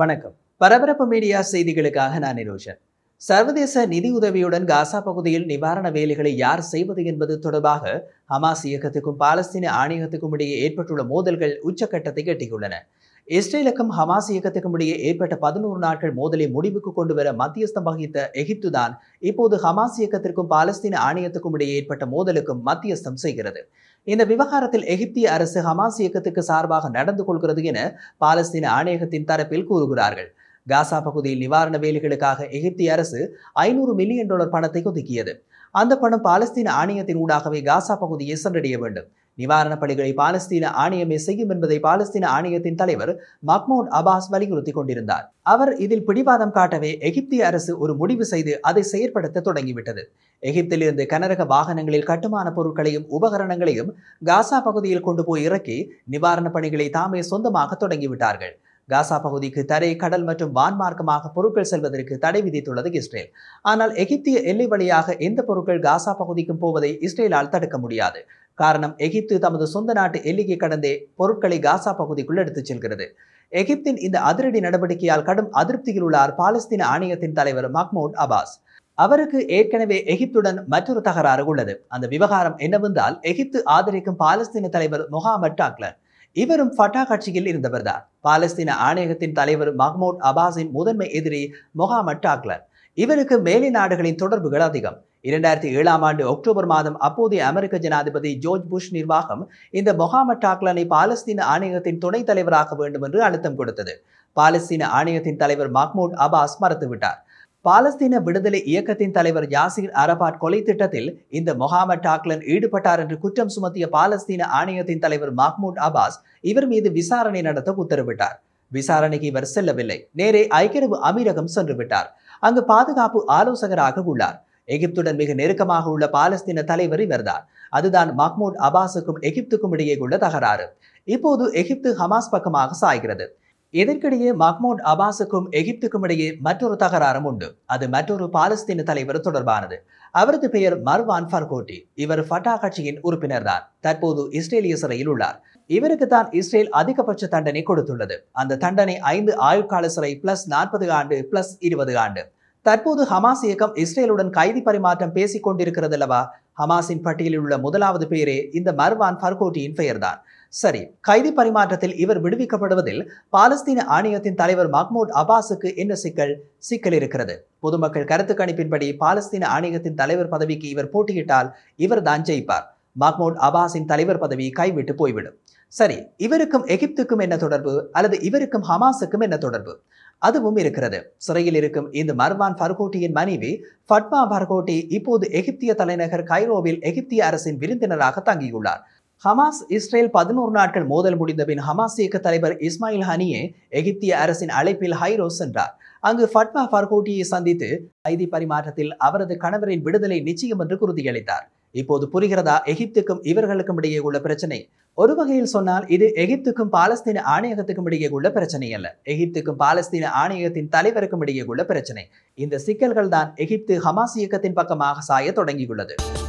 வணக்கம் பரபரப்பு மீடியா செய்திகளுக்காக நான் நிரோஷன் சர்வதேச நிதி உதவியுடன் காசா பகுதியில் நிவாரண வேலைகளை யார் செய்வது என்பது தொடர்பாக ஹமாஸ் இயக்கத்துக்கும் பாலஸ்தீன ஆணையத்துக்கும் இடையே ஏற்பட்டுள்ள மோதல்கள் உச்சக்கட்டத்தை எட்டியுள்ளன இஸ்ரேலுக்கும் ஹமாஸ் இயக்கத்துக்கும் இடையே ஏற்பட்ட பதினோரு நாட்கள் மோதலை முடிவுக்கு கொண்டு வர மத்தியஸ்தம் வகித்த எகிப்து தான் இப்போது ஹமாஸ் இயக்கத்திற்கும் பாலஸ்தீன ஆணையத்துக்கும் இடையே ஏற்பட்ட மோதலுக்கும் மத்தியஸ்தம் செய்கிறது இந்த விவகாரத்தில் எகிப்திய அரசு ஹமாஸ் இயக்கத்துக்கு சார்பாக நடந்து கொள்கிறது என பாலஸ்தீன ஆணையகத்தின் தரப்பில் கூறுகிறார்கள் காசா பகுதியில் நிவாரண வேலைகளுக்காக எகிப்திய அரசு ஐநூறு மில்லியன் டாலர் பணத்தை ஒதுக்கியது அந்த பணம் பாலஸ்தீன ஆணையத்தின் ஊடாகவே காசா பகுதியை சென்றடைய வேண்டும் நிவாரணப் பணிகளை பாலஸ்தீன ஆணையமே செய்யும் என்பதை பாலஸ்தீன ஆணையத்தின் தலைவர் மஹ்மூத் அபாஸ் வலியுறுத்தி கொண்டிருந்தார் அவர் இதில் பிடிவாதம் காட்டவே எகிப்திய அரசு ஒரு முடிவு செய்து அதை செயற்படுத்த தொடங்கிவிட்டது எகிப்திலிருந்து கனரக வாகனங்களில் கட்டுமான பொருட்களையும் உபகரணங்களையும் காசா பகுதியில் கொண்டு போய் இறக்கி நிவாரணப் பணிகளை தாமே சொந்தமாக தொடங்கிவிட்டார்கள் காசா பகுதிக்கு தரை கடல் மற்றும் வான்மார்க்கமாக பொருட்கள் செல்வதற்கு தடை விதித்துள்ளது இஸ்ரேல் ஆனால் எகிப்திய எல்லை வழியாக எந்த பொருட்கள் காசா பகுதிக்கும் போவதை இஸ்ரேலால் தடுக்க முடியாது காரணம் எகிப்து தமது சொந்த நாட்டு எல்லிகை கடந்தே பொருட்களை காசா பகுதிக்குள் எடுத்துச் செல்கிறது எகிப்தின் இந்த அதிரடி நடவடிக்கையால் கடும் அதிருப்தியில் உள்ளார் பாலஸ்தீன ஆணையத்தின் தலைவர் மஹ்மூத் அபாஸ் அவருக்கு ஏற்கனவே எகிப்துடன் மற்றொரு தகராறு உள்ளது அந்த விவகாரம் என்னவென்றால் எகிப்து ஆதரிக்கும் பாலஸ்தீன தலைவர் முகாமட் டாக்லர் இவரும் ஃபட்டா கட்சியில் இருந்தவர்தான் பாலஸ்தீன ஆணையகத்தின் தலைவர் மஹ்மூத் அபாஸின் முதன்மை எதிரி முகாமட் டாக்லர் இவருக்கு மேலை நாடுகளின் தொடர்புகள் அதிகம் இரண்டாயிரத்தி ஏழாம் ஆண்டு அக்டோபர் மாதம் அப்போதைய அமெரிக்க ஜனாதிபதி ஜோர்ஜ் புஷ் நிர்வாகம் இந்த மொஹாமட் டாக்லனை பாலஸ்தீன ஆணையத்தின் துணைத் தலைவராக வேண்டும் என்று அழுத்தம் கொடுத்தது பாலஸ்தீன ஆணையத்தின் தலைவர் மஹ்மூத் அபாஸ் மறுத்துவிட்டார் பாலஸ்தீன விடுதலை இயக்கத்தின் தலைவர் யாசிர் அரபாட் கொலை திட்டத்தில் இந்த மொஹாமட் டாக்லன் ஈடுபட்டார் என்று குற்றம் சுமத்திய பாலஸ்தீன ஆணையத்தின் தலைவர் மஹ்மூத் அபாஸ் இவர் மீது விசாரணை நடத்த உத்தரவிட்டார் விசாரணைக்கு இவர் செல்லவில்லை நேரே ஐக்கிய அமீரகம் சென்றுவிட்டார் அங்கு பாதுகாப்பு ஆலோசகராக உள்ளார் எகிப்துடன் மிக நெருக்கமாக உள்ள பாலஸ்தீன தலைவர் இவர்தார் அதுதான் மஹ்மூத் அபாஸுக்கும் எகிப்துக்கும் இடையே உள்ள தகராறு இப்போது எகிப்து ஹமாஸ் பக்கமாக சாய்கிறது இதற்கிடையே மஹ்மூத் அபாஸுக்கும் எகிப்துக்கும் இடையே மற்றொரு தகராறும் உண்டு அது மற்றொரு பாலஸ்தீன தலைவர் தொடர்பானது அவரது பெயர் மர்வான் ஃபர்கோட்டி இவர் ஃபட்டா கட்சியின் உறுப்பினர் தான் தற்போது இஸ்ரேலிய சிறையில் உள்ளார் இவருக்கு தான் இஸ்ரேல் அதிகபட்ச தண்டனை கொடுத்துள்ளது அந்த தண்டனை ஐந்து ஆயுட்கால சிறை பிளஸ் நாற்பது ஆண்டு பிளஸ் இருபது ஆண்டு தற்போது ஹமாஸ் இயக்கம் இஸ்ரேலுடன் கைதி பரிமாற்றம் பேசிக் கொண்டிருக்கிறது அல்லவா ஹமாஸின் பட்டியலில் உள்ள முதலாவது பேரே இந்த மர்வான் ஃபர்கோட்டியின் பெயர்தான் சரி கைதி பரிமாற்றத்தில் இவர் விடுவிக்கப்படுவதில் பாலஸ்தீன ஆணையத்தின் தலைவர் மஹ்மூத் அப்பாஸுக்கு என்ன சிக்கல் சிக்கல் இருக்கிறது பொதுமக்கள் கருத்து கணிப்பின்படி பாலஸ்தீன ஆணையத்தின் தலைவர் பதவிக்கு இவர் போட்டியிட்டால் இவர் தான் ஜெயிப்பார் மஹ்மூத் அபாஸின் தலைவர் பதவி கைவிட்டு போய்விடும் சரி இவருக்கும் எகிப்துக்கும் என்ன தொடர்பு அல்லது இவருக்கும் ஹமாஸுக்கும் என்ன தொடர்பு அதுவும் இருக்கிறது சிறையில் இருக்கும் இந்த மர்வான் பர்கோட்டியின் மனைவி ஃபட்மா பர்கோட்டி இப்போது எகிப்திய தலைநகர் கைரோவில் எகிப்திய அரசின் விருந்தினராக தங்கியுள்ளார் ஹமாஸ் இஸ்ரேல் பதினோரு நாட்கள் மோதல் முடிந்தபின் ஹமாஸ் இயக்க தலைவர் இஸ்மாயில் ஹனியே எகிப்திய அரசின் அழைப்பில் ஹைரோ சென்றார் அங்கு ஃபட்மா பர்கோட்டியை சந்தித்து கைதி பரிமாற்றத்தில் அவரது கணவரின் விடுதலை நிச்சயம் என்று உறுதியளித்தார் இப்போது புரிகிறதா எகிப்துக்கும் இவர்களுக்கும் இடையே உள்ள பிரச்சனை ஒரு வகையில் சொன்னால் இது எகிப்துக்கும் பாலஸ்தீன ஆணையகத்துக்கும் இடையே உள்ள பிரச்சனை அல்ல எகிப்துக்கும் பாலஸ்தீன ஆணையகத்தின் தலைவருக்கும் இடையே உள்ள பிரச்சனை இந்த சிக்கல்கள் தான் எகிப்து ஹமாஸ் இயக்கத்தின் பக்கமாக சாய தொடங்கியுள்ளது